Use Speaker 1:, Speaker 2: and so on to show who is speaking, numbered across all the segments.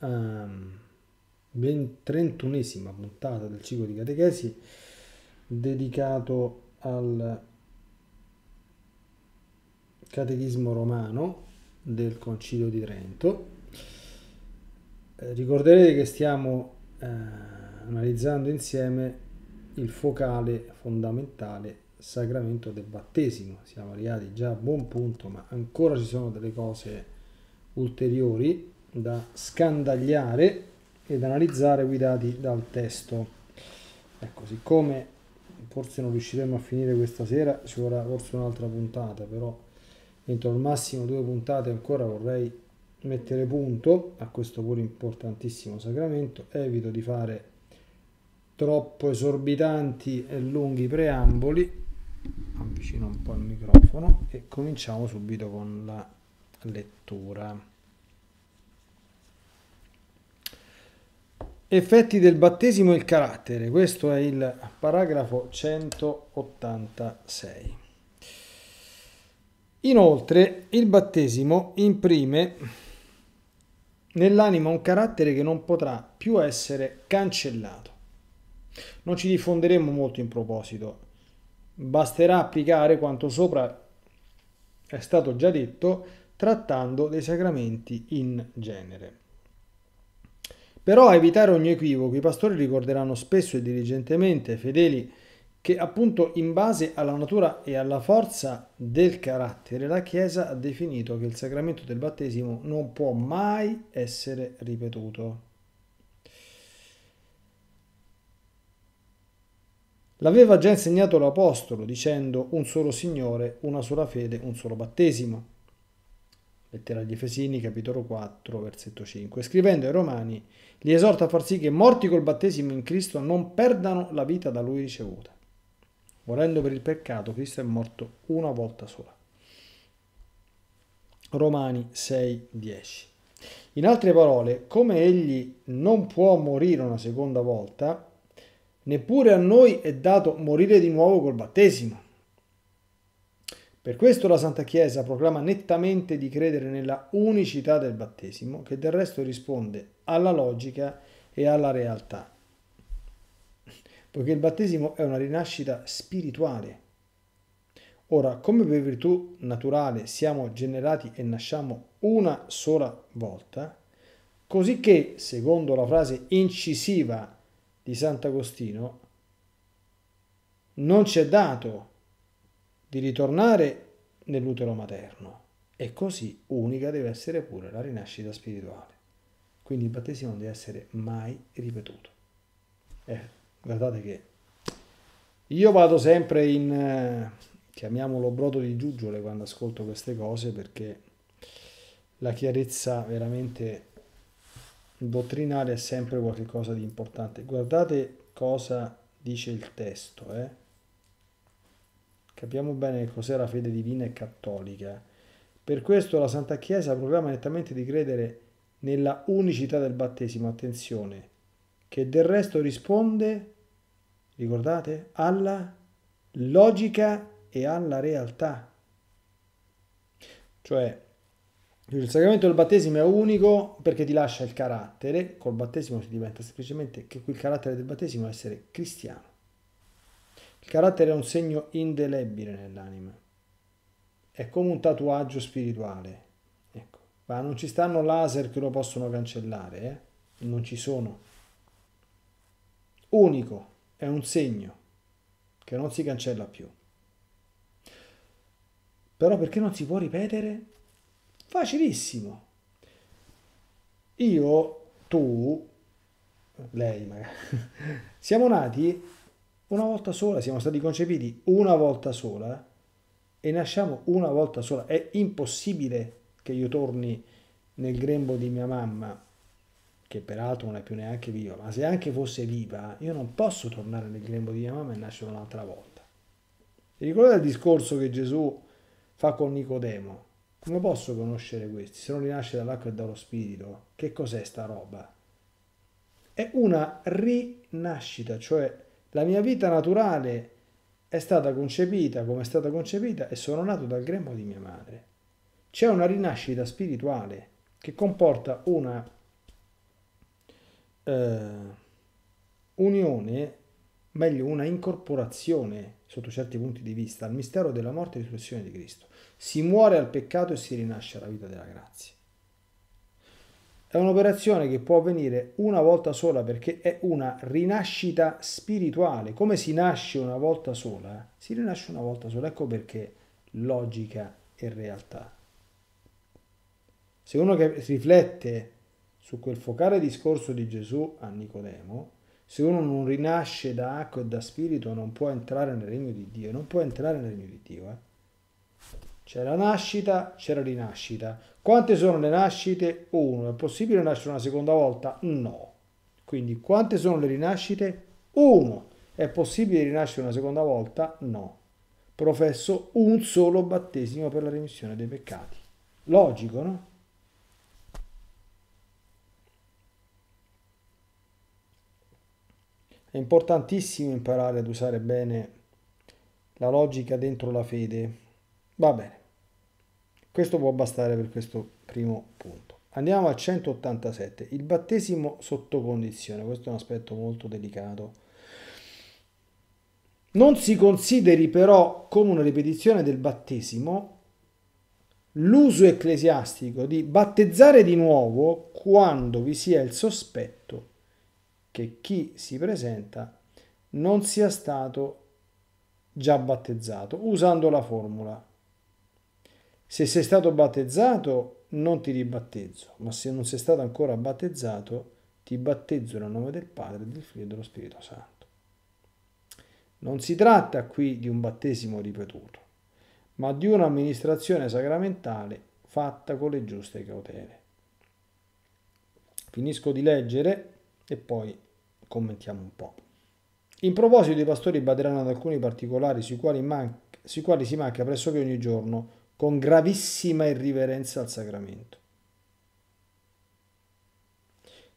Speaker 1: um, ehm, 31esima puntata del ciclo di catechesi dedicato al catechismo romano del Concilio di Trento. Eh, ricorderete che stiamo eh, analizzando insieme il focale fondamentale sacramento del battesimo. Siamo arrivati già a buon punto, ma ancora ci sono delle cose ulteriori da scandagliare ed analizzare guidati dal testo. Ecco, siccome forse non riusciremo a finire questa sera, ci vorrà forse un'altra puntata, però entro al massimo due puntate ancora vorrei mettere punto a questo pure importantissimo sacramento, evito di fare troppo esorbitanti e lunghi preamboli, avvicino un po' il microfono e cominciamo subito con la lettura. Effetti del battesimo e il carattere, questo è il paragrafo 186. Inoltre il battesimo imprime nell'anima un carattere che non potrà più essere cancellato. Non ci diffonderemo molto in proposito, basterà applicare quanto sopra è stato già detto trattando dei sacramenti in genere. Però a evitare ogni equivoco i pastori ricorderanno spesso e diligentemente ai fedeli che appunto in base alla natura e alla forza del carattere la Chiesa ha definito che il sacramento del battesimo non può mai essere ripetuto. L'aveva già insegnato l'Apostolo dicendo un solo Signore, una sola fede, un solo battesimo lettera agli Efesini, capitolo 4, versetto 5. Scrivendo ai Romani, li esorta a far sì che morti col battesimo in Cristo non perdano la vita da lui ricevuta. Morendo per il peccato, Cristo è morto una volta sola. Romani 6, 10. In altre parole, come egli non può morire una seconda volta, neppure a noi è dato morire di nuovo col battesimo. Per questo la Santa Chiesa proclama nettamente di credere nella unicità del battesimo, che del resto risponde alla logica e alla realtà, poiché il battesimo è una rinascita spirituale. Ora, come per virtù naturale siamo generati e nasciamo una sola volta, così che, secondo la frase incisiva di Sant'Agostino, non c'è dato di ritornare nell'utero materno. E così unica deve essere pure la rinascita spirituale. Quindi il battesimo non deve essere mai ripetuto. Eh, guardate che io vado sempre in, eh, chiamiamolo brodo di giuggiole quando ascolto queste cose perché la chiarezza veramente dottrinale è sempre qualcosa di importante. Guardate cosa dice il testo, eh? Capiamo bene cos'è la fede divina e cattolica. Per questo la Santa Chiesa proclama nettamente di credere nella unicità del battesimo, attenzione, che del resto risponde, ricordate, alla logica e alla realtà. Cioè, il sacramento del battesimo è unico perché ti lascia il carattere, col battesimo si diventa semplicemente che quel carattere del battesimo è essere cristiano. Il carattere è un segno indelebile nell'anima, è come un tatuaggio spirituale. Ecco. Ma non ci stanno laser che lo possono cancellare, eh? non ci sono. Unico, è un segno che non si cancella più. Però perché non si può ripetere? Facilissimo. Io, tu, lei magari, siamo nati una volta sola, siamo stati concepiti una volta sola eh, e nasciamo una volta sola. È impossibile che io torni nel grembo di mia mamma, che peraltro non è più neanche viva, ma se anche fosse viva, io non posso tornare nel grembo di mia mamma e nascere un'altra volta. Vi ricordate il discorso che Gesù fa con Nicodemo? Come posso conoscere questi se non rinasce dall'acqua e dallo spirito? Che cos'è sta roba? È una rinascita, cioè la mia vita naturale è stata concepita come è stata concepita e sono nato dal grembo di mia madre. C'è una rinascita spirituale che comporta una eh, unione, meglio una incorporazione sotto certi punti di vista al mistero della morte e risurrezione di Cristo. Si muore al peccato e si rinasce alla vita della grazia. È un'operazione che può avvenire una volta sola perché è una rinascita spirituale. Come si nasce una volta sola? Si rinasce una volta sola, ecco perché logica e realtà. Se uno che riflette su quel focale discorso di Gesù a Nicodemo, se uno non rinasce da acqua e da spirito non può entrare nel regno di Dio, non può entrare nel regno di Dio. Eh? C'è la nascita, c'è la rinascita. Quante sono le nascite? Uno. È possibile nascere una seconda volta? No. Quindi quante sono le rinascite? Uno. È possibile rinascere una seconda volta? No. Professo un solo battesimo per la remissione dei peccati. Logico, no? È importantissimo imparare ad usare bene la logica dentro la fede Va bene, questo può bastare per questo primo punto. Andiamo al 187, il battesimo sotto condizione, questo è un aspetto molto delicato. Non si consideri però come una ripetizione del battesimo l'uso ecclesiastico di battezzare di nuovo quando vi sia il sospetto che chi si presenta non sia stato già battezzato, usando la formula se sei stato battezzato, non ti ribattezzo, ma se non sei stato ancora battezzato, ti battezzo nel nome del Padre, del Figlio e dello Spirito Santo. Non si tratta qui di un battesimo ripetuto, ma di un'amministrazione sacramentale fatta con le giuste cautele. Finisco di leggere e poi commentiamo un po'. In proposito i pastori baderanno ad alcuni particolari sui quali, man- sui quali si manca pressoché ogni giorno con gravissima irriverenza al sacramento.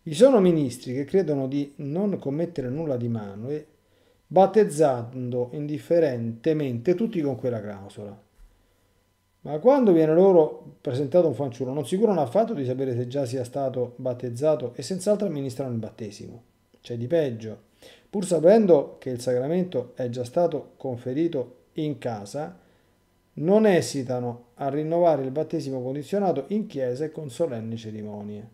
Speaker 1: Vi sono ministri che credono di non commettere nulla di mano e battezzando indifferentemente tutti con quella clausola. Ma quando viene loro presentato un fanciullo, non si curano affatto di sapere se già sia stato battezzato e senz'altro amministrano il battesimo. C'è di peggio. Pur sapendo che il sacramento è già stato conferito in casa, non esitano a rinnovare il battesimo condizionato in chiesa e con solenni cerimonie.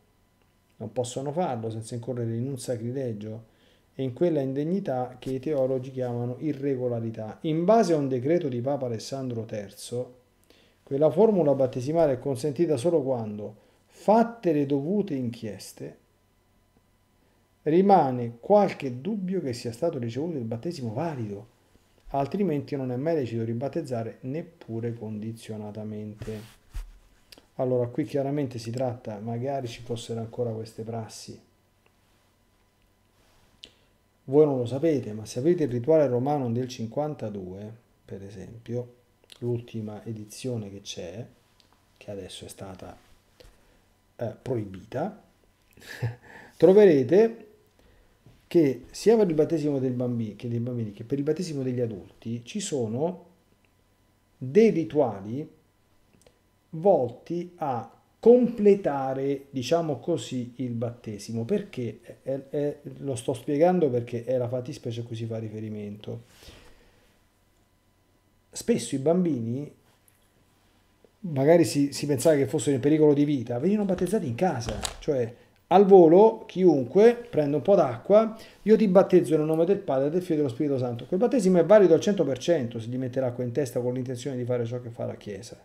Speaker 1: Non possono farlo senza incorrere in un sacrilegio e in quella indegnità che i teologi chiamano irregolarità. In base a un decreto di Papa Alessandro III, quella formula battesimale è consentita solo quando, fatte le dovute inchieste, rimane qualche dubbio che sia stato ricevuto il battesimo valido altrimenti non è mai lecito ribattezzare neppure condizionatamente. Allora, qui chiaramente si tratta, magari ci fossero ancora queste prassi. Voi non lo sapete, ma se avete il rituale romano del 52, per esempio, l'ultima edizione che c'è, che adesso è stata eh, proibita, troverete che sia per il battesimo dei bambini che, dei bambini, che per il battesimo degli adulti ci sono dei rituali volti a completare, diciamo così, il battesimo. Perché? È, è, lo sto spiegando perché è la fattispecie a cui si fa riferimento. Spesso i bambini, magari si, si pensava che fossero in pericolo di vita, venivano battezzati in casa, cioè al volo, chiunque prende un po' d'acqua, io ti battezzo nel nome del Padre, del Figlio e dello Spirito Santo. Quel battesimo è valido al 100% se gli mette l'acqua in testa con l'intenzione di fare ciò che fa la Chiesa.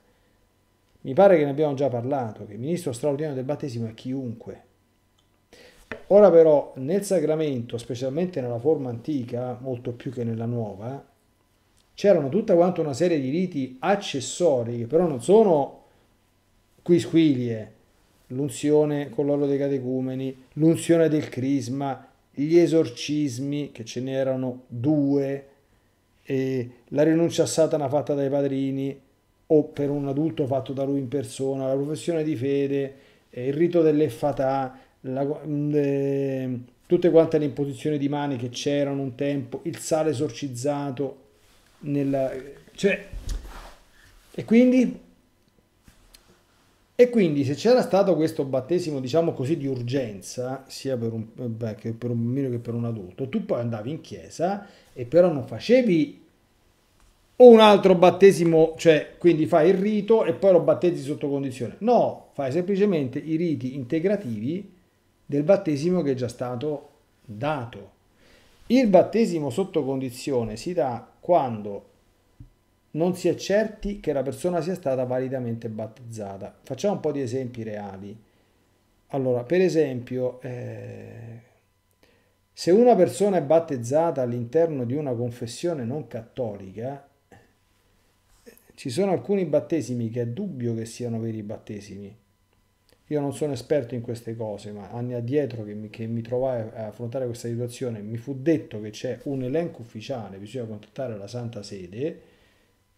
Speaker 1: Mi pare che ne abbiamo già parlato, che il ministro straordinario del battesimo è chiunque. Ora però nel sacramento, specialmente nella forma antica, molto più che nella nuova, c'erano tutta quanta una serie di riti accessori che però non sono quisquilie, l'unzione con l'olio dei catecumeni, l'unzione del crisma, gli esorcismi, che ce n'erano due, la rinuncia a Satana fatta dai padrini o per un adulto fatto da lui in persona, la professione di fede, eh, il rito dell'effatà, la, eh, tutte quante le imposizioni di mani che c'erano un tempo, il sale esorcizzato, nella, eh, cioè, e quindi e quindi se c'era stato questo battesimo, diciamo così, di urgenza, sia per un, beh, che per un bambino che per un adulto, tu poi andavi in chiesa e però non facevi un altro battesimo, cioè quindi fai il rito e poi lo battezzi sotto condizione. No, fai semplicemente i riti integrativi del battesimo che è già stato dato. Il battesimo sotto condizione si dà quando non si è certi che la persona sia stata validamente battezzata. Facciamo un po' di esempi reali. Allora, per esempio, eh, se una persona è battezzata all'interno di una confessione non cattolica, ci sono alcuni battesimi che è dubbio che siano veri battesimi. Io non sono esperto in queste cose, ma anni addietro che mi, che mi trovai a affrontare questa situazione mi fu detto che c'è un elenco ufficiale, bisogna contattare la Santa Sede,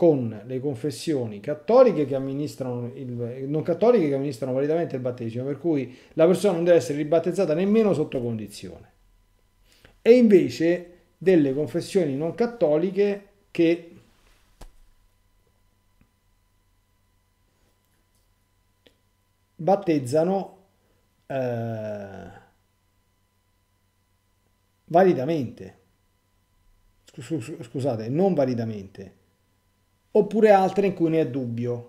Speaker 1: con le confessioni cattoliche che amministrano il, non cattoliche che amministrano validamente il battesimo, per cui la persona non deve essere ribattezzata nemmeno sotto condizione. E invece delle confessioni non cattoliche che battezzano eh, validamente. Scusate, non validamente oppure altre in cui ne è dubbio.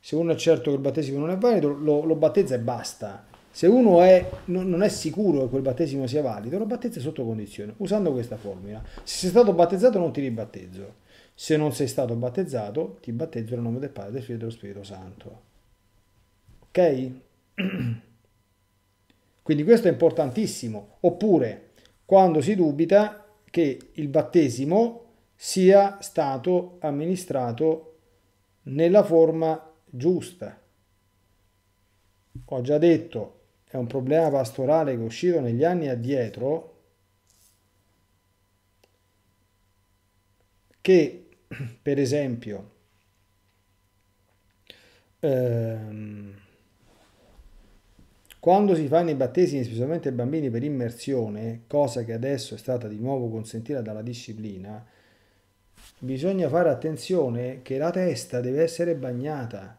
Speaker 1: Se uno è certo che il battesimo non è valido, lo, lo battezza e basta. Se uno è, non, non, è sicuro che quel battesimo sia valido, lo battezza sotto condizione, usando questa formula. Se sei stato battezzato non ti ribattezzo. Se non sei stato battezzato, ti battezzo nel nome del Padre, del Figlio e dello Spirito Santo. Ok? Quindi questo è importantissimo. Oppure, quando si dubita che il battesimo sia stato amministrato nella forma giusta. Ho già detto, è un problema pastorale che è uscito negli anni addietro, che per esempio ehm, quando si fanno i battesimi specialmente ai bambini per immersione, cosa che adesso è stata di nuovo consentita dalla disciplina, bisogna fare attenzione che la testa deve essere bagnata.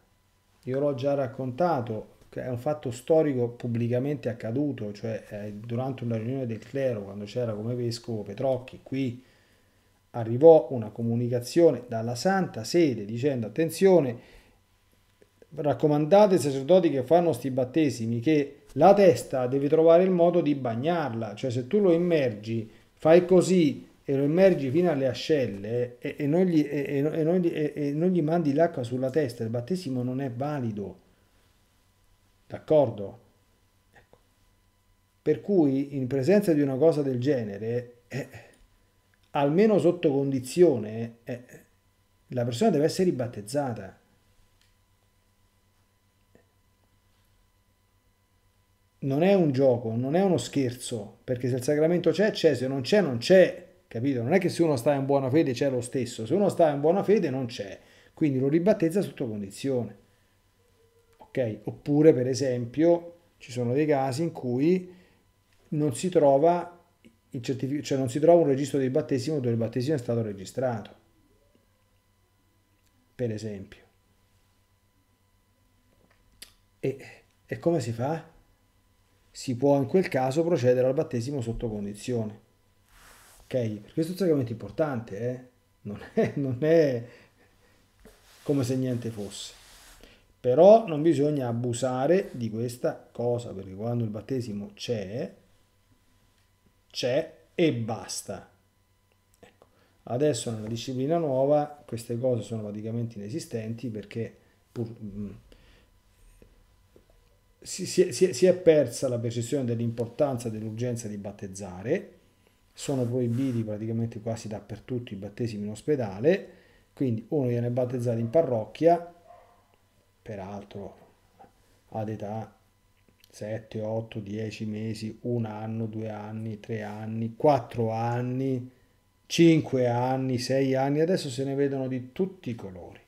Speaker 1: Io l'ho già raccontato, è un fatto storico pubblicamente accaduto, cioè eh, durante una riunione del clero, quando c'era come vescovo Petrocchi, qui arrivò una comunicazione dalla Santa Sede dicendo attenzione, raccomandate ai sacerdoti che fanno sti battesimi che la testa deve trovare il modo di bagnarla, cioè se tu lo immergi, fai così e lo immergi fino alle ascelle e, e, non, gli, e, e non, gli, non, gli, mandi l'acqua sulla testa, il battesimo non è valido. D'accordo? Ecco. Per cui in presenza di una cosa del genere, eh, almeno sotto condizione, eh, la persona deve essere ribattezzata. non è un gioco, non è uno scherzo, perché se il sacramento c'è, c'è, se non c'è, non c'è capito? Non è che se uno sta in buona fede c'è lo stesso, se uno sta in buona fede non c'è, quindi lo ribattezza sotto condizione. Ok? Oppure, per esempio, ci sono dei casi in cui non si trova cioè non si trova un registro di battesimo dove il battesimo è stato registrato. Per esempio. E, e come si fa? Si può in quel caso procedere al battesimo sotto condizione ok? questo è un sacramento importante, eh? non, è, non è come se niente fosse. Però non bisogna abusare di questa cosa, perché quando il battesimo c'è, c'è e basta. Ecco. Adesso nella disciplina nuova queste cose sono praticamente inesistenti perché pur, mh, mm, si, si, si, è persa la percezione dell'importanza dell'urgenza di battezzare sono proibiti praticamente quasi dappertutto i battesimi in ospedale, quindi uno viene battezzato in parrocchia, peraltro ad età 7, 8, 10 mesi, un anno, due anni, tre anni, quattro anni, cinque anni, sei anni, adesso se ne vedono di tutti i colori.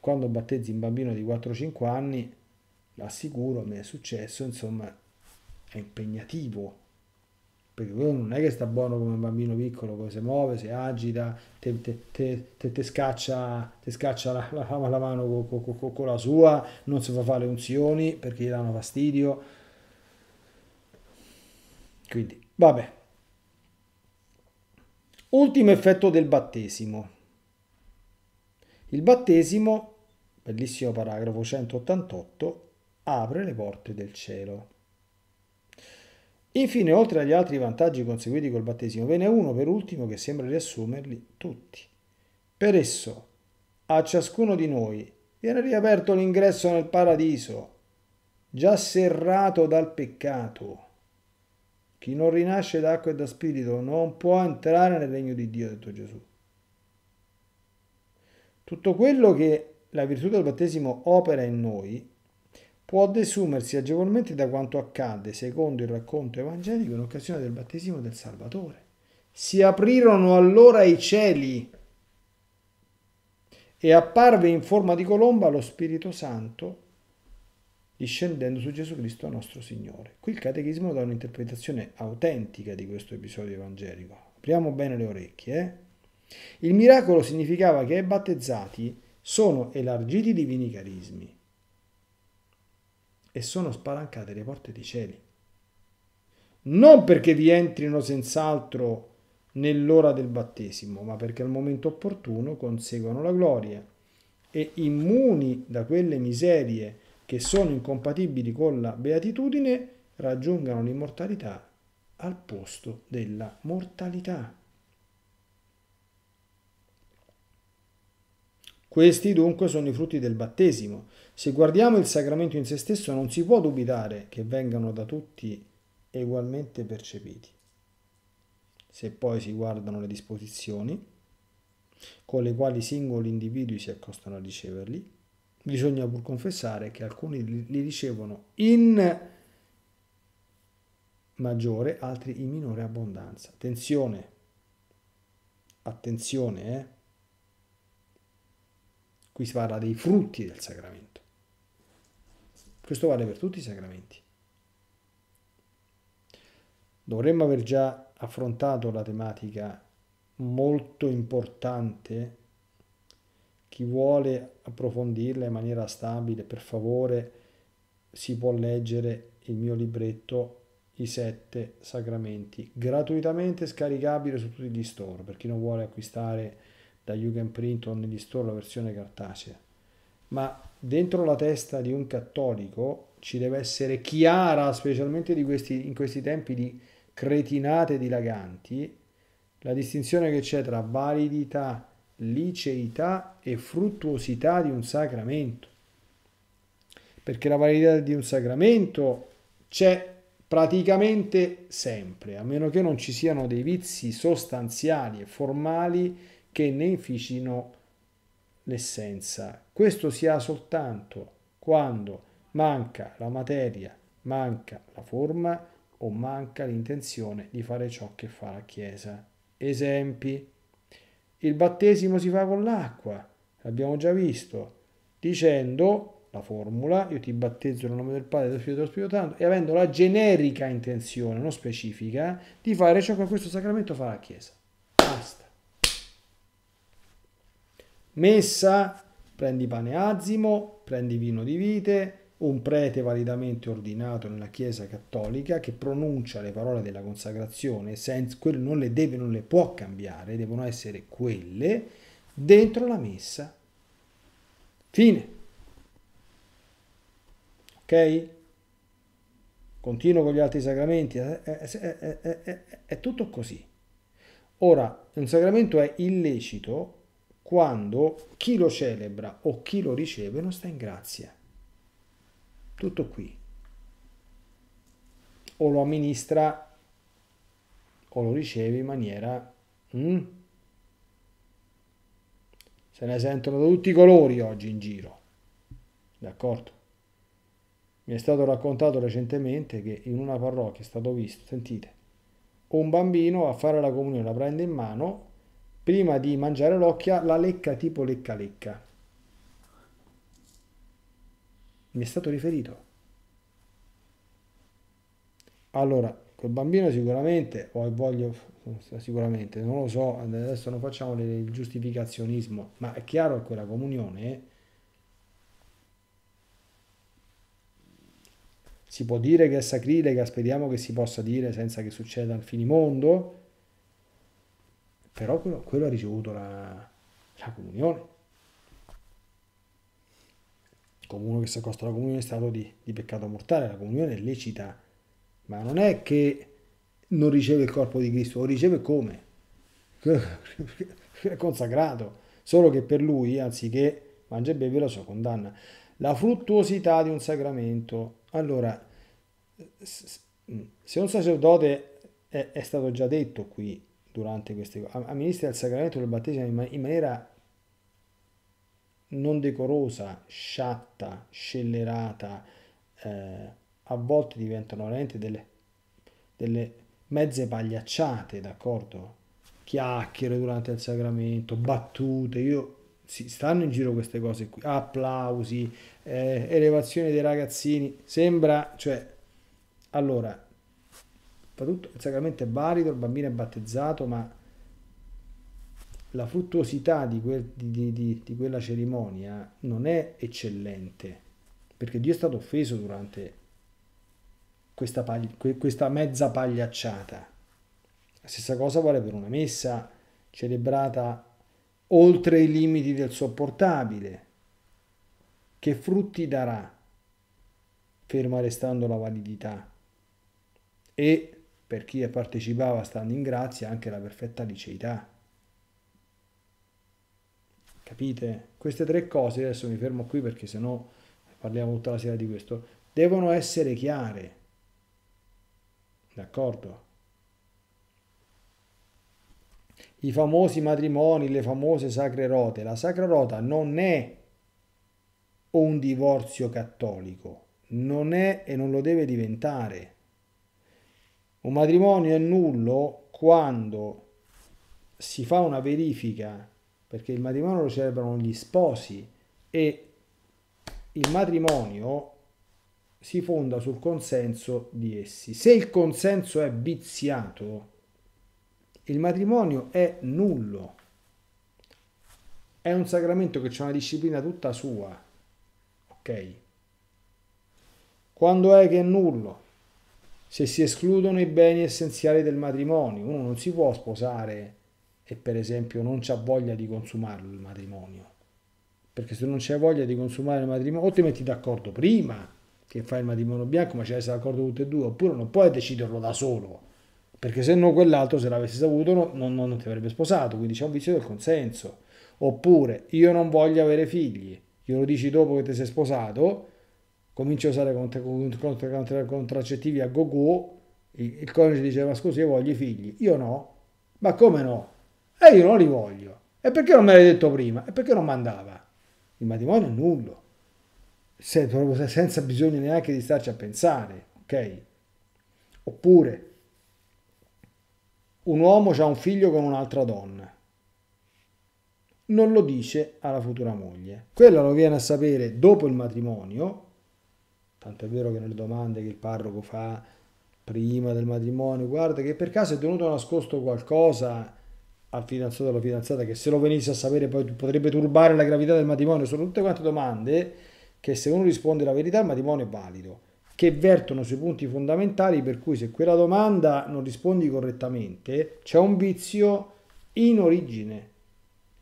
Speaker 1: Quando battezzi un bambino di 4-5 anni, l'assicuro, mi è successo, insomma, è impegnativo perché uno non è che sta buono come un bambino piccolo, si muove, si agita, te, te, te, te scaccia, scaccia la, la, la, mano con, con, con, con la sua, non si fa fare unzioni perché gli danno fastidio. Quindi, vabbè. Ultimo effetto del battesimo. Il battesimo, bellissimo paragrafo 188, apre le porte del cielo. Infine, oltre agli altri vantaggi conseguiti col battesimo, ve n'è uno per ultimo che sembra riassumerli tutti. Per esso, a ciascuno di noi viene riaperto l'ingresso nel paradiso, già serrato dal peccato. Chi non rinasce d'acqua e da spirito non può entrare nel regno di Dio, ha detto Gesù. Tutto quello che la virtù del battesimo opera in noi può desumersi agevolmente da quanto accadde, secondo il racconto evangelico, in occasione del battesimo del Salvatore. Si aprirono allora i cieli e apparve in forma di colomba lo Spirito Santo discendendo su Gesù Cristo nostro Signore. Qui il Catechismo dà un'interpretazione autentica di questo episodio evangelico. Apriamo bene le orecchie. Eh? Il miracolo significava che ai battezzati sono elargiti i divini carismi e sono spalancate le porte dei cieli. Non perché vi entrino senz'altro nell'ora del battesimo, ma perché al momento opportuno conseguono la gloria e immuni da quelle miserie che sono incompatibili con la beatitudine, raggiungano l'immortalità al posto della mortalità. Questi dunque sono i frutti del battesimo. Se guardiamo il sacramento in se stesso non si può dubitare che vengano da tutti ugualmente percepiti. Se poi si guardano le disposizioni con le quali singoli individui si accostano a riceverli, bisogna pur confessare che alcuni li ricevono in maggiore, altri in minore abbondanza. Attenzione, attenzione, eh? Qui si parla dei frutti del sacramento. Questo vale per tutti i sacramenti. Dovremmo aver già affrontato la tematica molto importante. Chi vuole approfondirla in maniera stabile, per favore, si può leggere il mio libretto I sette sacramenti, gratuitamente scaricabile su tutti gli store, per chi non vuole acquistare da Jugend Print o negli store la versione cartacea, ma dentro la testa di un cattolico ci deve essere chiara, specialmente questi, in questi tempi di cretinate dilaganti, la distinzione che c'è tra validità, liceità e fruttuosità di un sacramento. Perché la validità di un sacramento c'è praticamente sempre, a meno che non ci siano dei vizi sostanziali e formali che ne inficino l'essenza. Questo si ha soltanto quando manca la materia, manca la forma o manca l'intenzione di fare ciò che fa la Chiesa. Esempi. Il battesimo si fa con l'acqua, l'abbiamo già visto, dicendo la formula, io ti battezzo nel nome del Padre, del Figlio e dello Spirito Santo, e avendo la generica intenzione, non specifica, di fare ciò che questo sacramento fa la Chiesa. Basta messa, prendi pane azimo, prendi vino di vite, un prete validamente ordinato nella Chiesa cattolica che pronuncia le parole della consacrazione, senza, quello non le deve, non le può cambiare, devono essere quelle, dentro la messa. Fine. Ok? Continuo con gli altri sacramenti, è, è, è, è tutto così. Ora, un sacramento è illecito quando chi lo celebra o chi lo riceve non sta in grazia. Tutto qui. O lo amministra o lo riceve in maniera... Mm? Se ne sentono da tutti i colori oggi in giro. D'accordo? Mi è stato raccontato recentemente che in una parrocchia è stato visto, sentite, un bambino a fare la comunione la prende in mano prima di mangiare l'occhia la lecca tipo lecca lecca. Mi è stato riferito. Allora, col bambino sicuramente, o voglio, sicuramente, non lo so, adesso non facciamo il giustificazionismo, ma è chiaro che quella comunione... Si può dire che è sacrilega, speriamo che si possa dire senza che succeda il finimondo, però quello, quello ha ricevuto la, la comunione. Come uno che si accosta alla comunione è stato di, di peccato mortale, la comunione è lecita, ma non è che non riceve il corpo di Cristo, lo riceve come? È consacrato, solo che per lui, anziché mangia e beve, la sua condanna. La fruttuosità di un sacramento. Allora, se un sacerdote è, è stato già detto qui, durante queste cose. Amministra il sacramento del battesimo in, maniera non decorosa, sciatta, scellerata, eh, a volte diventano veramente delle, delle mezze pagliacciate, d'accordo? Chiacchiere durante il sacramento, battute, io si stanno in giro queste cose qui, applausi, eh, elevazione dei ragazzini, sembra, cioè, allora, soprattutto il sacramento è valido, il bambino è battezzato, ma la fruttuosità di, quel, di, di, di quella cerimonia non è eccellente, perché Dio è stato offeso durante questa, paglia, questa mezza pagliacciata. La stessa cosa vale per una messa celebrata oltre i limiti del sopportabile. Che frutti darà, ferma restando la validità? E per chi partecipava stando in grazia anche la perfetta liceità. Capite? Queste tre cose, adesso mi fermo qui perché sennò parliamo tutta la sera di questo, devono essere chiare. D'accordo? I famosi matrimoni, le famose sacre rote. La sacra rota non è un divorzio cattolico, non è e non lo deve diventare. Un matrimonio è nullo quando si fa una verifica, perché il matrimonio lo celebrano gli sposi e il matrimonio si fonda sul consenso di essi. Se il consenso è viziato, il matrimonio è nullo. È un sacramento che c'è una disciplina tutta sua. Ok? Quando è che è nullo? se si escludono i beni essenziali del matrimonio, uno non si può sposare e per esempio non ha voglia di consumarlo il matrimonio, perché se non c'è voglia di consumare il matrimonio, o ti metti d'accordo prima che fai il matrimonio bianco, ma ci essere d'accordo tutti e due, oppure non puoi deciderlo da solo, perché se no quell'altro se l'avessi saputo no, non, non ti avrebbe sposato, quindi c'è un vizio del consenso. Oppure io non voglio avere figli, glielo dici dopo che ti sei sposato, cominci a usare contraccettivi a go-go, il, il coniuge dice ma scusa io voglio i figli, io no, ma come no? E eh, io non li voglio, e perché non me l'hai detto prima? E perché non mandava? Il matrimonio è nullo, se, proprio senza bisogno neanche di starci a pensare, ok? Oppure un uomo ha un figlio con un'altra donna, non lo dice alla futura moglie. Quella lo viene a sapere dopo il matrimonio Tanto è vero che nelle domande che il parroco fa prima del matrimonio, guarda che per caso è tenuto nascosto qualcosa al fidanzato o alla fidanzata che se lo venisse a sapere poi potrebbe turbare la gravità del matrimonio. Sono tutte quante domande che se uno risponde la verità il matrimonio è valido, che vertono sui punti fondamentali per cui se quella domanda non rispondi correttamente c'è un vizio in origine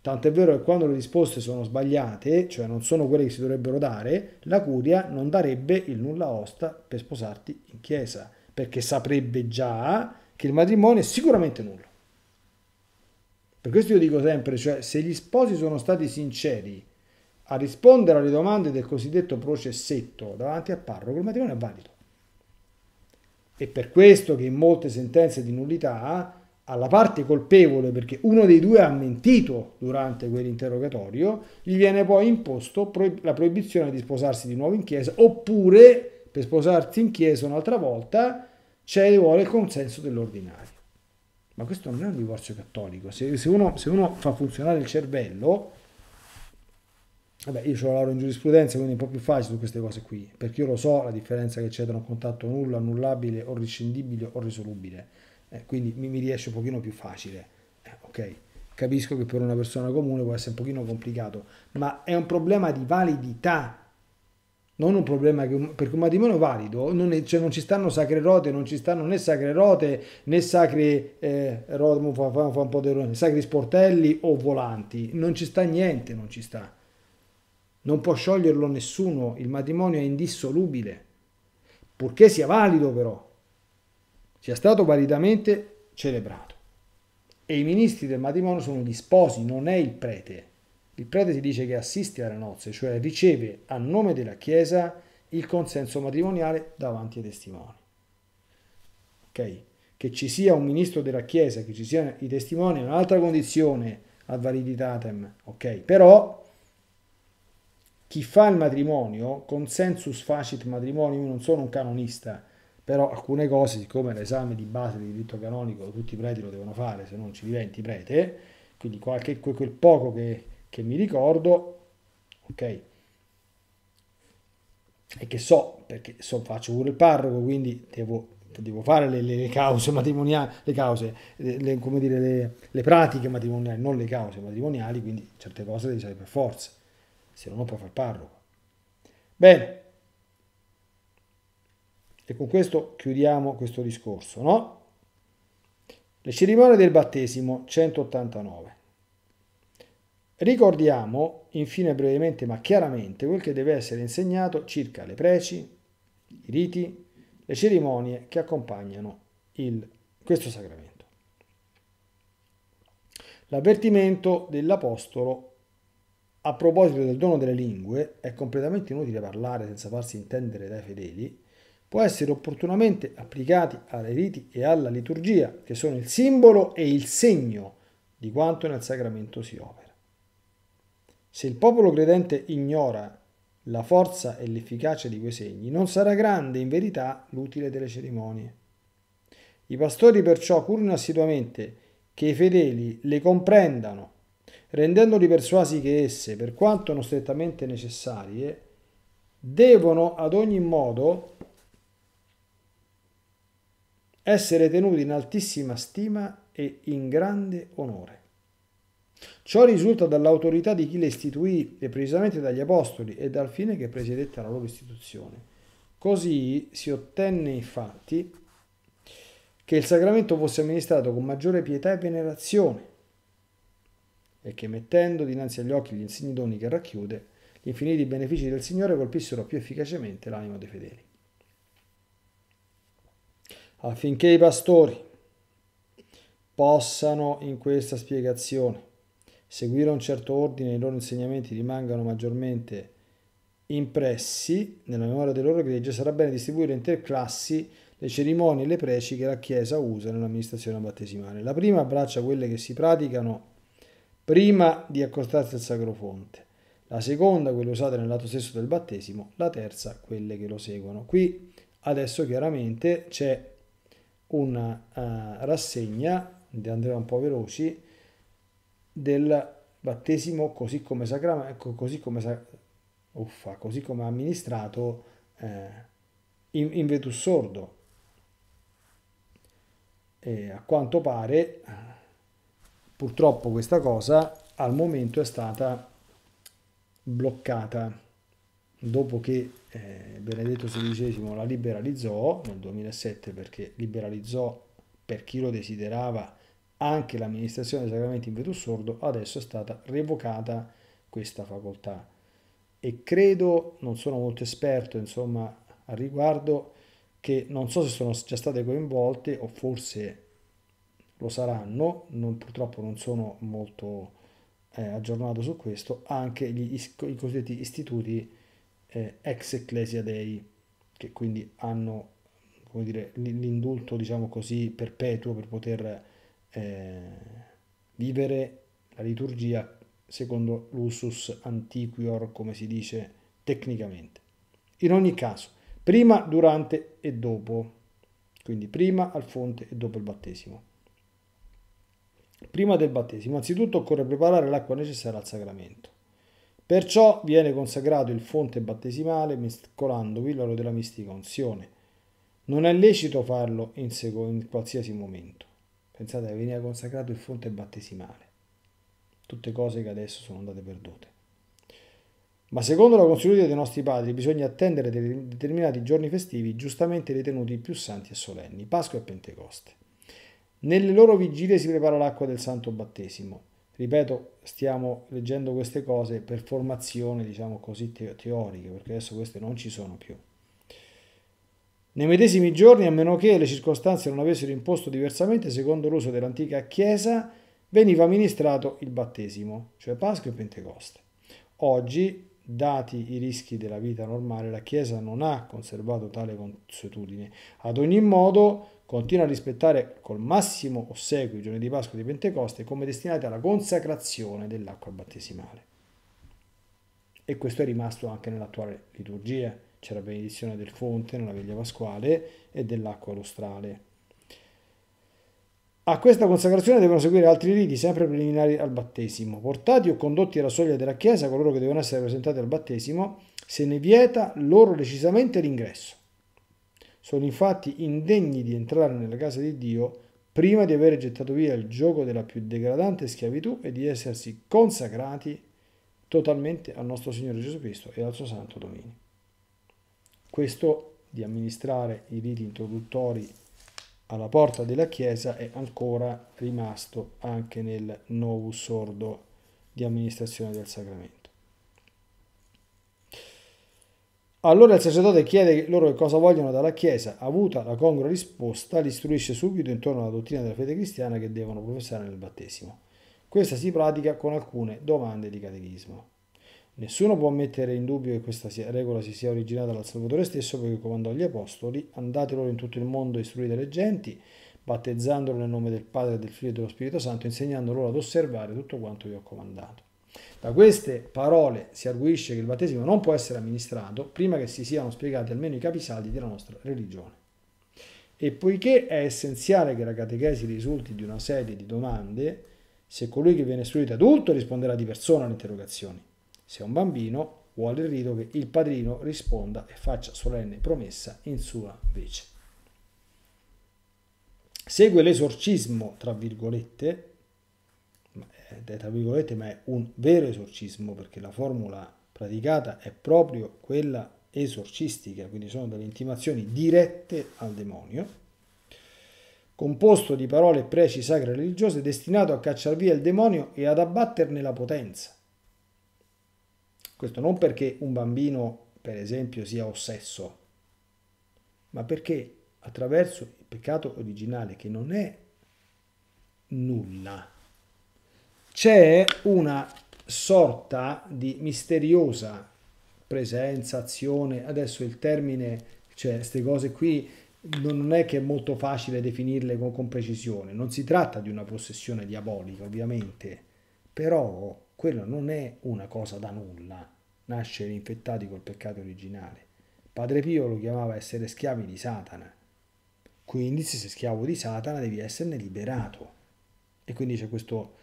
Speaker 1: Tant'è vero che quando le risposte sono sbagliate, cioè non sono quelle che si dovrebbero dare, la curia non darebbe il nulla osta per sposarti in chiesa, perché saprebbe già che il matrimonio è sicuramente nullo. Per questo io dico sempre, cioè, se gli sposi sono stati sinceri a rispondere alle domande del cosiddetto processetto davanti al parroco, il matrimonio è valido. E per questo che in molte sentenze di nullità alla parte colpevole perché uno dei due ha mentito durante quell'interrogatorio, gli viene poi imposto la proibizione di sposarsi di nuovo in chiesa oppure per sposarsi in chiesa un'altra volta c'è vuole il consenso dell'ordinario. Ma questo non è un divorzio cattolico, se, se, uno, se uno, fa funzionare il cervello, vabbè io ho la laurea in giurisprudenza quindi è un po' più facile su queste cose qui, perché io lo so la differenza che c'è tra un contatto nullo, annullabile o riscindibile o risolubile eh, quindi mi, mi, riesce un pochino più facile. Eh, ok, capisco che per una persona comune può essere un pochino complicato, ma è un problema di validità, non un problema che per un matrimonio valido, non, è, cioè non ci stanno sacre rote, non ci stanno né sacre rote né sacre, eh, rote, fa, fa, fa un po di, sacri sportelli o volanti, non ci sta niente, non ci sta. Non può scioglierlo nessuno, il matrimonio è indissolubile, purché sia valido però sia stato validamente celebrato. E i ministri del matrimonio sono gli sposi, non è il prete. Il prete si dice che assiste alle nozze, cioè riceve a nome della Chiesa il consenso matrimoniale davanti ai testimoni. Ok? Che ci sia un ministro della Chiesa, che ci siano i testimoni, è un'altra condizione ad validitatem. Ok? Però chi fa il matrimonio, consensus facit matrimonio, io non sono un canonista, però alcune cose, siccome l'esame di base di diritto canonico tutti i preti lo devono fare, se non ci diventi prete, quindi qualche, quel, poco che, che mi ricordo, ok, e che so, perché so, faccio pure il parroco, quindi devo, devo fare le, le, cause matrimoniali, le cause, le, come dire, le, le, pratiche matrimoniali, non le cause matrimoniali, quindi certe cose devi sapere per forza, se no non puoi il parroco. Bene, e con questo chiudiamo questo discorso, no? Le cerimonie del battesimo 189. Ricordiamo, infine brevemente ma chiaramente, quel che deve essere insegnato circa le preci, i riti, le cerimonie che accompagnano il, questo sacramento. L'avvertimento dell'Apostolo a proposito del dono delle lingue è completamente inutile parlare senza farsi intendere dai fedeli può essere opportunamente applicati alle riti e alla liturgia, che sono il simbolo e il segno di quanto nel sacramento si opera. Se il popolo credente ignora la forza e l'efficacia di quei segni, non sarà grande in verità l'utile delle cerimonie. I pastori perciò curano assiduamente che i fedeli le comprendano, rendendoli persuasi che esse, per quanto non strettamente necessarie, devono ad ogni modo essere tenuti in altissima stima e in grande onore. Ciò risulta dall'autorità di chi le istituì e precisamente dagli apostoli e dal fine che presiedette la loro istituzione. Così si ottenne infatti che il sacramento fosse amministrato con maggiore pietà e venerazione e che mettendo dinanzi agli occhi gli insigni doni che racchiude, gli infiniti benefici del Signore colpissero più efficacemente l'animo dei fedeli affinché i pastori possano in questa spiegazione seguire un certo ordine e i loro insegnamenti rimangano maggiormente impressi nella memoria delle loro gregge, sarà bene distribuire in tre classi le cerimonie e le preci che la Chiesa usa nell'amministrazione battesimale. La prima abbraccia quelle che si praticano prima di accostarsi al sacro fonte, la seconda quelle usate nel lato stesso del battesimo, la terza quelle che lo seguono. Qui adesso chiaramente c'è una uh, rassegna, andremo un po' veloci, del battesimo così come, sacramento, così come, sa, uffa, così come amministrato eh, in, in vetus sordo. E a quanto pare, purtroppo questa cosa al momento è stata bloccata dopo che eh, Benedetto XVI la liberalizzò nel 2007 perché liberalizzò per chi lo desiderava anche l'amministrazione dei sacramenti in vetus sordo, adesso è stata revocata questa facoltà. E credo, non sono molto esperto insomma al riguardo, che non so se sono già state coinvolte o forse lo saranno, non, purtroppo non sono molto eh, aggiornato su questo, anche gli, i cosiddetti istituti eh, ex ecclesia dei, che quindi hanno come dire, l'indulto diciamo così, perpetuo per poter eh, vivere la liturgia secondo l'usus antiquior, come si dice tecnicamente. In ogni caso, prima, durante e dopo, quindi prima al fonte e dopo il battesimo. Prima del battesimo, anzitutto occorre preparare l'acqua necessaria al sacramento. Perciò viene consacrato il fonte battesimale mescolandovi l'oro della mistica unzione. Non è lecito farlo in, seco- in qualsiasi momento. Pensate veniva consacrato il fonte battesimale. Tutte cose che adesso sono andate perdute. Ma secondo la Costituzione dei nostri padri bisogna attendere determinati giorni festivi giustamente ritenuti più santi e solenni, Pasqua e Pentecoste. Nelle loro vigilie si prepara l'acqua del santo battesimo. Ripeto, stiamo leggendo queste cose per formazione, diciamo così, teoriche, perché adesso queste non ci sono più. Nei medesimi giorni, a meno che le circostanze non avessero imposto diversamente, secondo l'uso dell'antica Chiesa, veniva amministrato il battesimo, cioè Pasqua e Pentecoste. Oggi, dati i rischi della vita normale, la Chiesa non ha conservato tale consuetudine. Ad ogni modo, continua a rispettare col massimo ossequio i giorni di Pasqua e di Pentecoste come destinati alla consacrazione dell'acqua battesimale. E questo è rimasto anche nell'attuale liturgia, c'è la benedizione del fonte nella veglia pasquale e dell'acqua lustrale. A questa consacrazione devono seguire altri riti sempre preliminari al battesimo, portati o condotti alla soglia della Chiesa coloro che devono essere presentati al battesimo, se ne vieta loro decisamente l'ingresso sono infatti indegni di entrare nella casa di Dio prima di aver gettato via il gioco della più degradante schiavitù e di essersi consacrati totalmente al nostro Signore Gesù Cristo e al suo santo dominio. Questo di amministrare i riti introduttori alla porta della Chiesa è ancora rimasto anche nel Novus Ordo di amministrazione del sacramento. Allora il sacerdote chiede loro che cosa vogliono dalla Chiesa, avuta la congrua risposta, li istruisce subito intorno alla dottrina della fede cristiana che devono professare nel battesimo. Questa si pratica con alcune domande di catechismo. Nessuno può mettere in dubbio che questa regola si sia originata dal Salvatore stesso perché comandò agli Apostoli, andate loro in tutto il mondo e istruite le genti, battezzandolo nel nome del Padre, del Figlio e dello Spirito Santo, insegnando loro ad osservare tutto quanto vi ho comandato. Da queste parole si arguisce che il battesimo non può essere amministrato prima che si siano spiegati almeno i capisaldi della nostra religione. E poiché è essenziale che la catechesi risulti di una serie di domande, se colui che viene istruito adulto risponderà di persona alle interrogazioni, se è un bambino vuole il rito che il padrino risponda e faccia solenne promessa in sua vece. Segue l'esorcismo, tra virgolette, tra virgolette, ma è un vero esorcismo perché la formula praticata è proprio quella esorcistica, quindi sono delle intimazioni dirette al demonio, composto di parole e preci sacre religiose destinato a cacciar via il demonio e ad abbatterne la potenza. Questo non perché un bambino, per esempio, sia ossesso, ma perché attraverso il peccato originale che non è nulla, c'è una sorta di misteriosa presenza, azione, adesso il termine, cioè queste cose qui non è che è molto facile definirle con, con, precisione, non si tratta di una possessione diabolica ovviamente, però quella non è una cosa da nulla, nascere infettati col peccato originale. Padre Pio lo chiamava essere schiavi di Satana, quindi se sei schiavo di Satana devi esserne liberato. E quindi c'è questo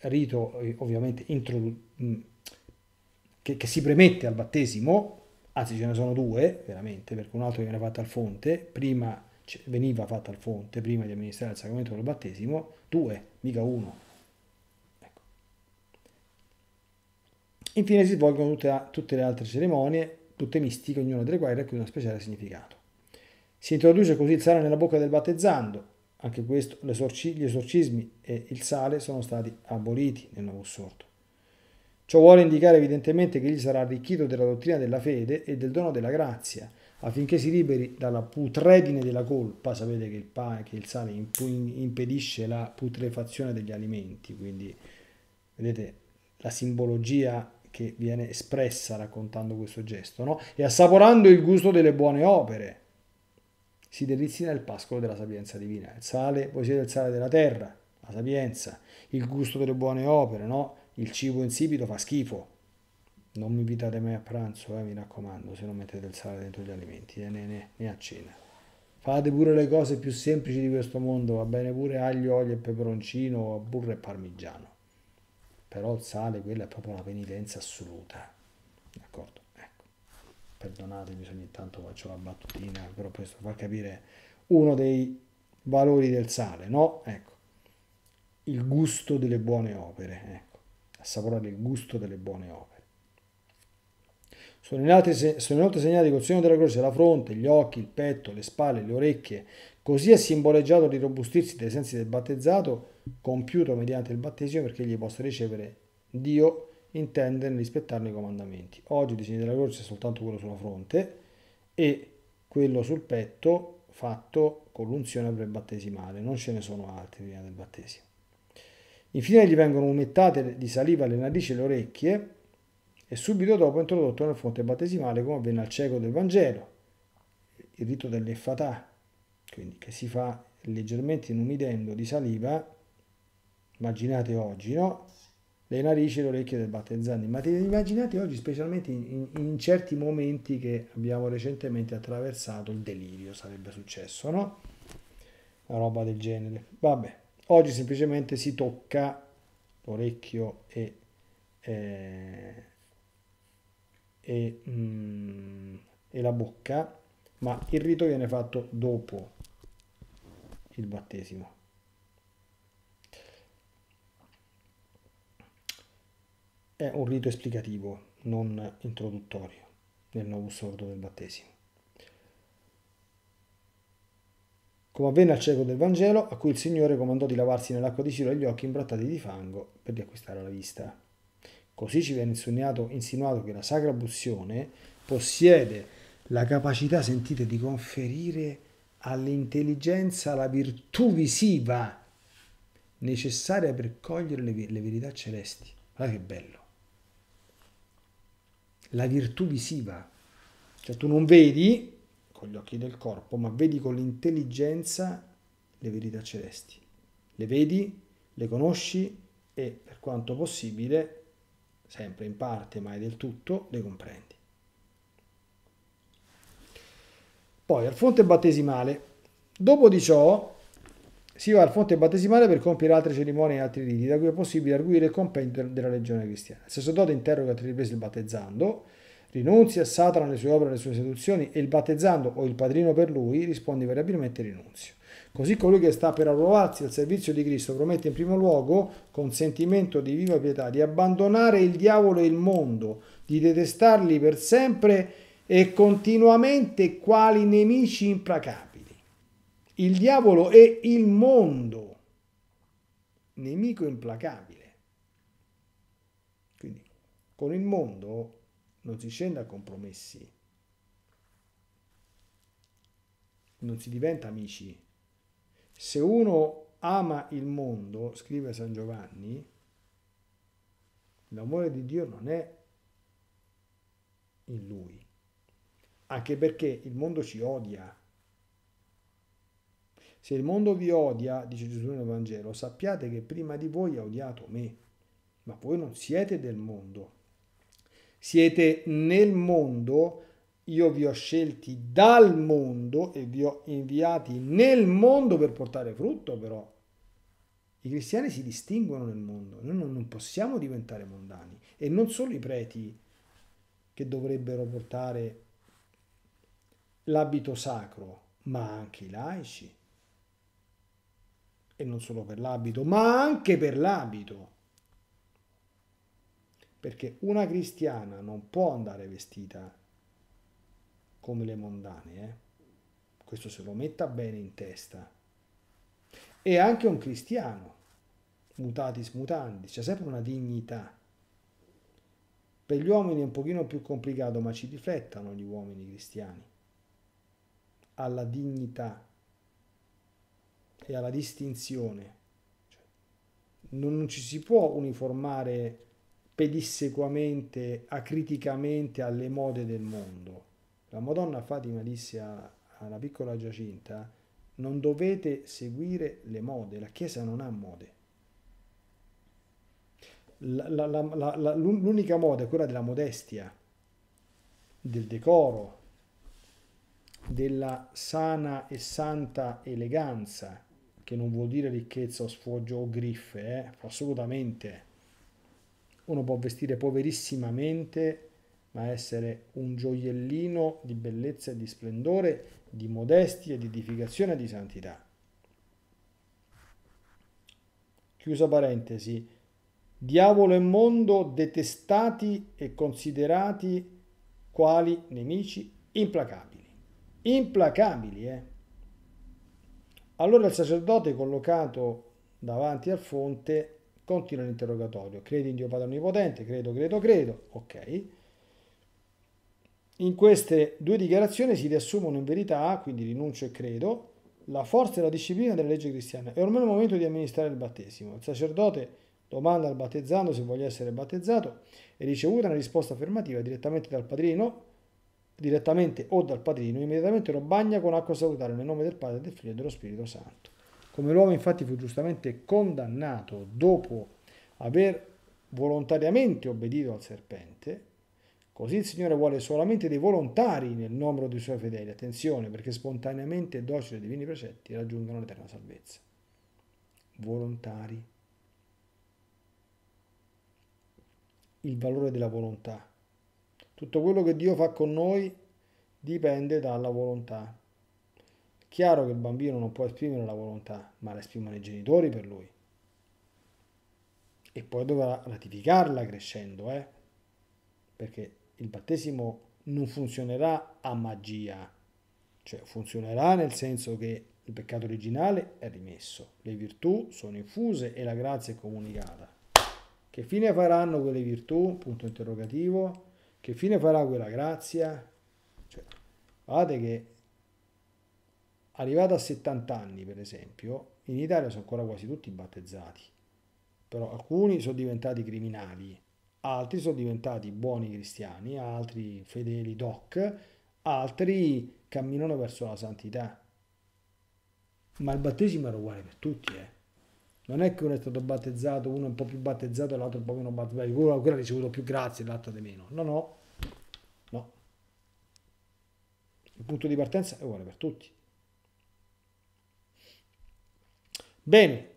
Speaker 1: rito eh, ovviamente introdu- mm, che, che si premette al battesimo, anzi ce ne sono due veramente, perché un altro viene fatto al fonte, prima veniva fatta al fonte, prima di amministrare il sacramento del battesimo, due, mica uno. Ecco. Infine si svolgono tutte, tutte le altre cerimonie, tutte mistiche, ognuna delle quali racchiude uno speciale significato. Si introduce così il sale nella bocca del battezzando, anche questo, gli esorcismi e il sale sono stati aboliti nel nuovo sorto. Ciò vuole indicare evidentemente che egli sarà arricchito della dottrina della fede e del dono della grazia, affinché si liberi dalla putredine della colpa. Sapete che il, pane, che il sale impedisce la putrefazione degli alimenti, quindi vedete la simbologia che viene espressa raccontando questo gesto, no? e assaporando il gusto delle buone opere si delizia nel pascolo della sapienza divina. Il sale, voi siete il sale della terra, la sapienza, il gusto delle buone opere, no? Il cibo insipido fa schifo. Non mi invitate mai a pranzo, eh, mi raccomando, se non mettete il sale dentro gli alimenti, eh, né, né, né a cena. Fate pure le cose più semplici di questo mondo, va bene pure aglio, olio e peperoncino, burro e parmigiano. Però il sale, quella è proprio una penitenza assoluta. D'accordo? perdonatemi se ogni tanto faccio la battutina, però questo fa capire uno dei valori del sale, no? Ecco, il gusto delle buone opere, ecco, assaporare il gusto delle buone opere. Sono inoltre, segnati col segno della croce la fronte, gli occhi, il petto, le spalle, le orecchie. Così è simboleggiato di robustirsi dei sensi del battezzato, compiuto mediante il battesimo perché gli possa ricevere Dio intende nel rispettarne i comandamenti. Oggi il disegno della croce è soltanto quello sulla fronte e quello sul petto fatto con l'unzione prebattesimale, non ce ne sono altri prima del battesimo. Infine gli vengono umettate di saliva le narici e le orecchie e subito dopo è introdotto nel fonte battesimale come avvenne al cieco del Vangelo, il rito dell'effatà, quindi che si fa leggermente inumidendo di saliva, immaginate oggi, no? le narici e le orecchie del battezzante. Ma immaginate oggi, specialmente in, in, certi momenti che abbiamo recentemente attraversato, il delirio sarebbe successo, no? Una roba del genere. Vabbè, oggi semplicemente si tocca l'orecchio e, eh, e, mm, e la bocca, ma il rito viene fatto dopo il battesimo. è un rito esplicativo, non introduttorio, nel nuovo sordo del battesimo. Come avvenne al cieco del Vangelo, a cui il Signore comandò di lavarsi nell'acqua di Silo gli occhi imbrattati di fango per riacquistare la vista. Così ci viene insegnato, insinuato che la sacra bussione possiede la capacità, sentite, di conferire all'intelligenza la virtù visiva necessaria per cogliere le, le verità celesti. Guarda che bello la virtù visiva. Cioè tu non vedi con gli occhi del corpo, ma vedi con l'intelligenza le verità celesti. Le vedi, le conosci e per quanto possibile, sempre in parte, mai del tutto, le comprendi. Poi al fonte battesimale. Dopo di ciò, si va al fonte battesimale per compiere altre cerimonie e altri riti, da cui è possibile arguire il compendio della legione cristiana. Il sacerdote interroga tre riprese il battezzando, rinunzia, a Satana le sue opere e le sue seduzioni e il battezzando o il padrino per lui risponde variabilmente rinunzio. Così colui che sta per arruolarsi al servizio di Cristo promette in primo luogo, con sentimento di viva pietà, di abbandonare il diavolo e il mondo, di detestarli per sempre e continuamente quali nemici implacabili il diavolo è il mondo, nemico implacabile. Quindi con il mondo non si scende a compromessi, non si diventa amici. Se uno ama il mondo, scrive San Giovanni, l'amore di Dio non è in lui, anche perché il mondo ci odia se il mondo vi odia, dice Gesù nel Vangelo, sappiate che prima di voi ha odiato me, ma voi non siete del mondo. Siete nel mondo, io vi ho scelti dal mondo e vi ho inviati nel mondo per portare frutto però. I cristiani si distinguono nel mondo, noi non possiamo diventare mondani e non solo i preti che dovrebbero portare l'abito sacro, ma anche i laici e non solo per l'abito, ma anche per l'abito. Perché una cristiana non può andare vestita come le mondane, eh? questo se lo metta bene in testa. E anche un cristiano, mutatis mutandis, c'è sempre una dignità. Per gli uomini è un pochino più complicato, ma ci riflettano gli uomini cristiani alla dignità e alla distinzione. Cioè, non ci si può uniformare pedissequamente, acriticamente alle mode del mondo. La Madonna Fatima disse alla piccola Giacinta, non dovete seguire le mode, la Chiesa non ha mode. l'unica moda è quella della modestia, del decoro, della sana e santa eleganza che non vuol dire ricchezza o sfoggio o griffe, eh? assolutamente. Uno può vestire poverissimamente, ma essere un gioiellino di bellezza e di splendore, di modestia, di edificazione e di santità. Chiusa parentesi, diavolo e mondo detestati e considerati quali nemici implacabili. Implacabili, eh? Allora il sacerdote collocato davanti al fonte continua l'interrogatorio. Credi in Dio Padre Onnipotente? Credo, credo, credo. Ok. In queste due dichiarazioni si riassumono in verità, quindi rinuncio e credo, la forza e la disciplina della legge cristiana. È ormai il momento di amministrare il battesimo. Il sacerdote domanda al battezzando se voglia essere battezzato e ricevuta una risposta affermativa direttamente dal padrino direttamente o dal padrino, immediatamente lo bagna con acqua salutare nel nome del Padre, del Figlio e dello Spirito Santo. Come l'uomo infatti fu giustamente condannato dopo aver volontariamente obbedito al serpente, così il Signore vuole solamente dei volontari nel numero dei suoi fedeli. Attenzione, perché spontaneamente e docili ai divini precetti raggiungono l'eterna salvezza. Volontari. Il valore della volontà tutto quello che Dio fa con noi dipende dalla volontà. chiaro che il bambino non può esprimere la volontà, ma la esprimono i genitori per lui. E poi dovrà ratificarla crescendo, eh? perché il battesimo non funzionerà a magia, cioè funzionerà nel senso che il peccato originale è rimesso, le virtù sono infuse e la grazia è comunicata. Che fine faranno quelle virtù? Punto interrogativo che fine farà quella grazia? Cioè, guardate che arrivato a 70 anni, per esempio, in Italia sono ancora quasi tutti battezzati, però alcuni sono diventati criminali, altri sono diventati buoni cristiani, altri fedeli doc, altri camminano verso la santità. Ma il battesimo era uguale per tutti, eh. Non è che uno è stato battezzato, uno è un po' più battezzato e l'altro un po' meno battezzato, uno ha ricevuto più grazie e l'altro di meno. No, no, no. Il punto di partenza è uguale per tutti. Bene,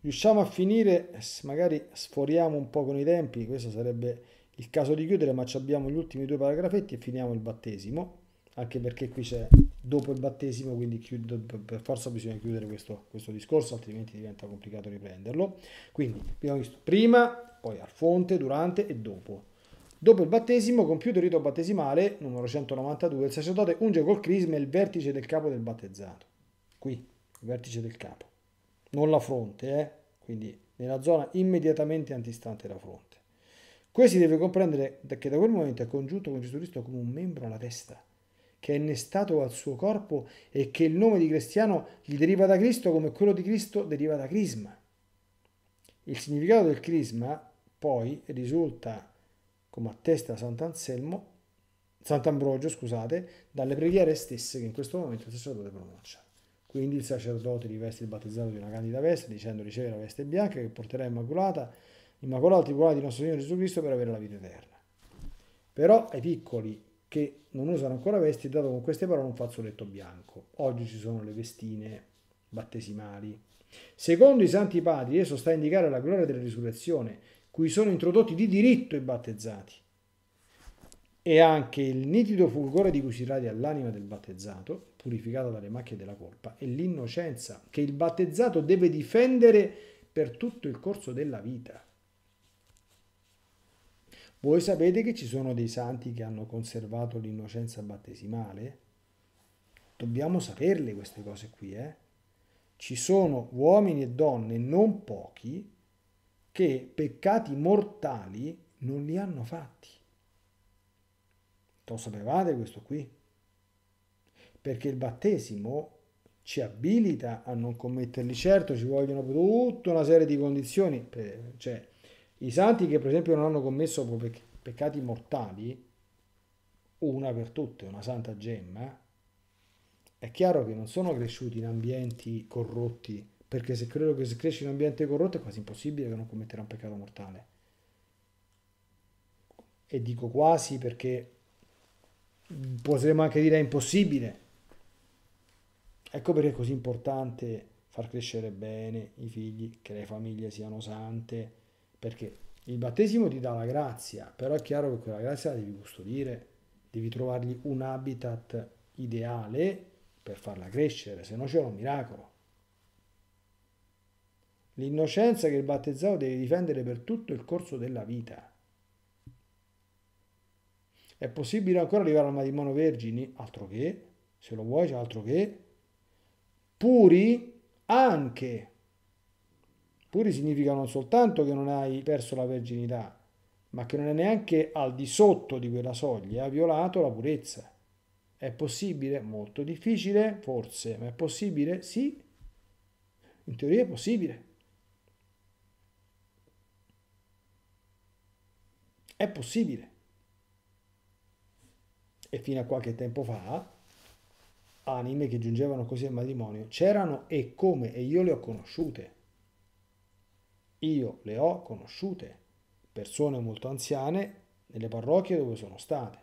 Speaker 1: riusciamo a finire, magari sforiamo un po' con i tempi, questo sarebbe il caso di chiudere, ma abbiamo gli ultimi due paragrafetti e finiamo il battesimo, anche perché qui c'è dopo il battesimo, quindi chiudo, per forza bisogna chiudere questo, questo, discorso, altrimenti diventa complicato riprenderlo. Quindi abbiamo visto prima, poi al fonte, durante e dopo. Dopo il battesimo, compiuto il rito battesimale, numero 192, il sacerdote unge col crisma il vertice del capo del battezzato. Qui, il vertice del capo. Non la fronte, eh? quindi nella zona immediatamente antistante la fronte. Qui si deve comprendere che da quel momento è congiunto con Gesù Cristo come un membro alla testa che è innestato al suo corpo e che il nome di cristiano gli deriva da Cristo come quello di Cristo deriva da crisma. Il significato del crisma poi risulta, come attesta Sant'Anselmo, Sant'Ambrogio, scusate, dalle preghiere stesse che in questo momento il sacerdote pronuncia. Quindi il sacerdote riveste il battezzato di una candida veste, dicendo riceve la veste bianca che porterà immacolata, immacolata al tribunale di nostro Signore Gesù Cristo per avere la vita eterna. Però ai piccoli che non usano ancora vesti, dato con queste parole un fazzoletto bianco. Oggi ci sono le vestine battesimali. Secondo i santi padri, esso sta a indicare la gloria della risurrezione, cui sono introdotti di diritto i battezzati, e anche il nitido fulgore di cui si radia l'anima del battezzato, purificata dalle macchie della colpa, e l'innocenza che il battezzato deve difendere per tutto il corso della vita. Voi sapete che ci sono dei santi che hanno conservato l'innocenza battesimale? Dobbiamo saperle queste cose qui, eh? Ci sono uomini e donne, non pochi, che peccati mortali non li hanno fatti. Lo sapevate questo qui? Perché il battesimo ci abilita a non commetterli. Certo, ci vogliono tutta una serie di condizioni, per, cioè i santi che per esempio non hanno commesso peccati mortali, una per tutte, una santa gemma, è chiaro che non sono cresciuti in ambienti corrotti, perché se credo che se cresci in un ambiente corrotto è quasi impossibile che non commetterà un peccato mortale. E dico quasi perché potremmo anche dire è impossibile. Ecco perché è così importante far crescere bene i figli, che le famiglie siano sante, perché il battesimo ti dà la grazia, però è chiaro che quella grazia la devi custodire, devi trovargli un habitat ideale per farla crescere, se no c'è un miracolo. L'innocenza che il battezzato deve difendere per tutto il corso della vita. È possibile ancora arrivare al matrimonio vergini? Altro che, se lo vuoi, c'è altro che. Puri anche puri significa non soltanto che non hai perso la verginità, ma che non è neanche al di sotto di quella soglia, ha violato la purezza. È possibile? Molto difficile, forse, ma è possibile? Sì. In teoria è possibile. È possibile. E fino a qualche tempo fa, anime che giungevano così al matrimonio c'erano e come, e io le ho conosciute. Io le ho conosciute, persone molto anziane, nelle parrocchie dove sono state.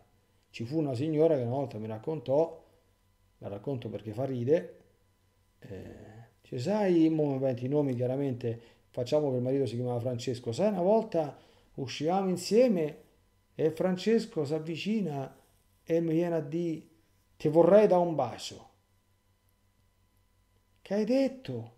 Speaker 1: Ci fu una signora che una volta mi raccontò, la racconto perché fa ride, eh, cioè, sai, mo i nomi chiaramente, facciamo che il marito si chiamava Francesco, sai una volta uscivamo insieme e Francesco si avvicina e mi viene a dire ti vorrei da un bacio. Che hai detto?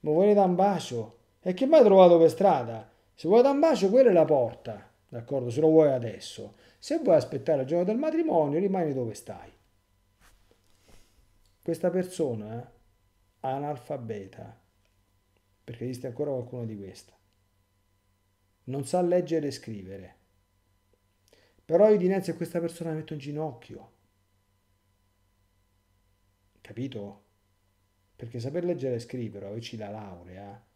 Speaker 1: Mi vuoi da un bacio? e che m'hai trovato per strada. Se vuoi dar un bacio, quella è la porta. D'accordo, se lo vuoi adesso. Se vuoi aspettare il giorno del matrimonio, rimani dove stai. Questa persona analfabeta, perché esiste ancora qualcuno di questa, non sa leggere e scrivere. Però io dinanzi a questa persona mi metto in ginocchio. Capito? Perché saper leggere e scrivere, averci oh, la laurea,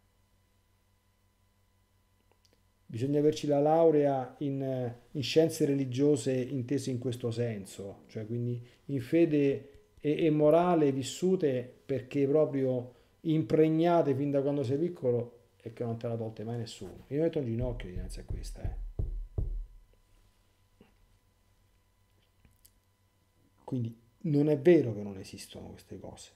Speaker 1: Bisogna averci la laurea in, eh, in scienze religiose intese in questo senso, cioè quindi in fede e, e morale vissute perché proprio impregnate fin da quando sei piccolo e che non te la tolte mai nessuno. Io metto un ginocchio dinanzi a questa. Eh. Quindi non è vero che non esistono queste cose.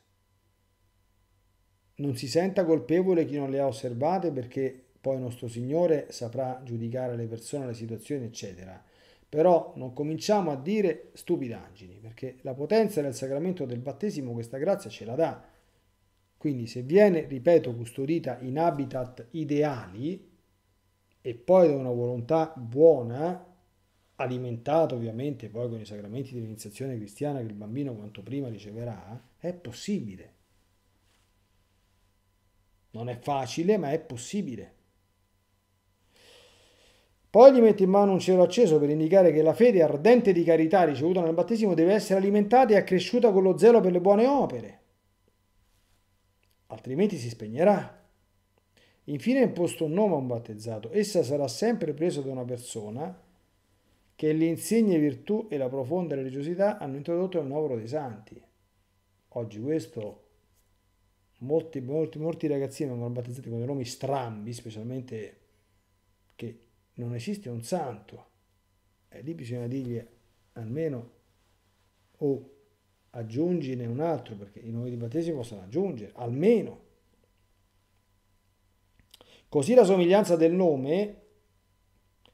Speaker 1: Non si senta colpevole chi non le ha osservate perché poi nostro Signore saprà giudicare le persone, le situazioni, eccetera. Però non cominciamo a dire stupidaggini, perché la potenza del sacramento del battesimo questa grazia ce la dà. Quindi se viene, ripeto, custodita in habitat ideali e poi da una volontà buona, alimentata ovviamente poi con i sacramenti dell'iniziazione cristiana che il bambino quanto prima riceverà, è possibile. Non è facile, ma è possibile. Poi gli mette in mano un cielo acceso per indicare che la fede ardente di carità ricevuta nel battesimo deve essere alimentata e accresciuta con lo zelo per le buone opere, altrimenti si spegnerà. Infine ha imposto un nome a un battezzato. Essa sarà sempre presa da una persona che le insegne virtù e la profonda religiosità hanno introdotto nel novero dei santi. Oggi questo molti, molti, molti ragazzini vengono battezzati con dei nomi strambi, specialmente che non esiste un santo. E lì bisogna dirgli almeno o oh, aggiungine un altro, perché i nomi di battesimo possono aggiungere, almeno. Così la somiglianza del nome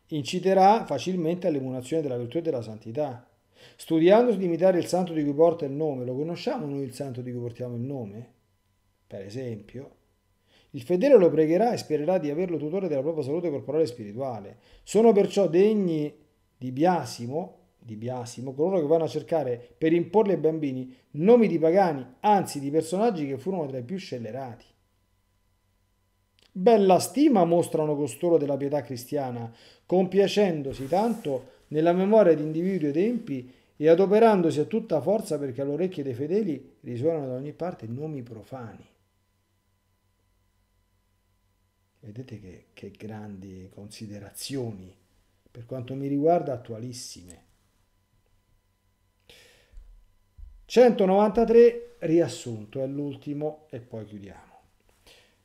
Speaker 1: inciterà facilmente all'emulazione della virtù e della santità. Studiando di imitare il santo di cui porta il nome, lo conosciamo noi il santo di cui portiamo il nome? Per esempio, il fedele lo pregherà e spererà di averlo tutore della propria salute corporale e spirituale. Sono perciò degni di biasimo, di biasimo coloro che vanno a cercare per imporle ai bambini nomi di pagani, anzi di personaggi che furono tra i più scellerati. Bella stima mostrano costoro della pietà cristiana, compiacendosi tanto nella memoria di individui ed empi e adoperandosi a tutta forza perché alle orecchie dei fedeli risuonano da ogni parte nomi profani. Vedete che, che grandi considerazioni, per quanto mi riguarda, attualissime. 193 riassunto, è l'ultimo e poi chiudiamo.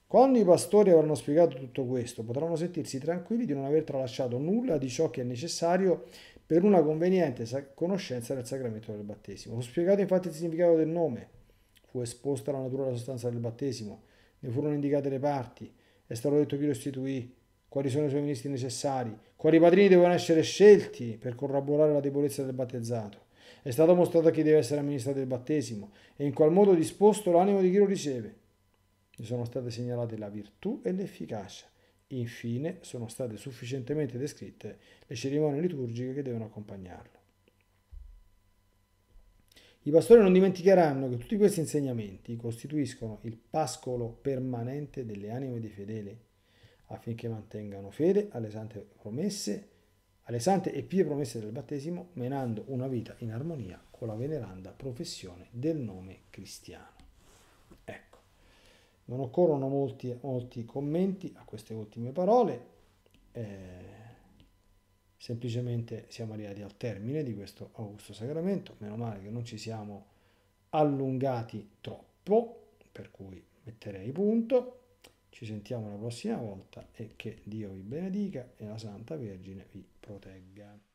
Speaker 1: Quando i pastori avranno spiegato tutto questo, potranno sentirsi tranquilli di non aver tralasciato nulla di ciò che è necessario per una conveniente conoscenza del sacramento del battesimo. Fu spiegato infatti il significato del nome, fu esposta la natura e la sostanza del battesimo, ne furono indicate le parti, è stato detto chi lo istituì, quali sono i suoi ministri necessari, quali padrini devono essere scelti per corroborare la debolezza del battezzato. È stato mostrato chi deve essere amministrato il battesimo e in qual modo disposto l'animo di chi lo riceve. Ne sono state segnalate la virtù e l'efficacia. Infine sono state sufficientemente descritte le cerimonie liturgiche che devono accompagnarlo. I pastori non dimenticheranno che tutti questi insegnamenti costituiscono il pascolo permanente delle anime dei fedeli, affinché mantengano fede alle sante promesse, alle sante e pie promesse del battesimo, menando una vita in armonia con la veneranda professione del nome cristiano. Ecco, non occorrono molti, molti commenti a queste ultime parole. Eh, semplicemente siamo arrivati al termine di questo augusto sacramento, meno male che non ci siamo allungati troppo, per cui metterei punto, ci sentiamo la prossima volta e che Dio vi benedica e la Santa Vergine vi protegga.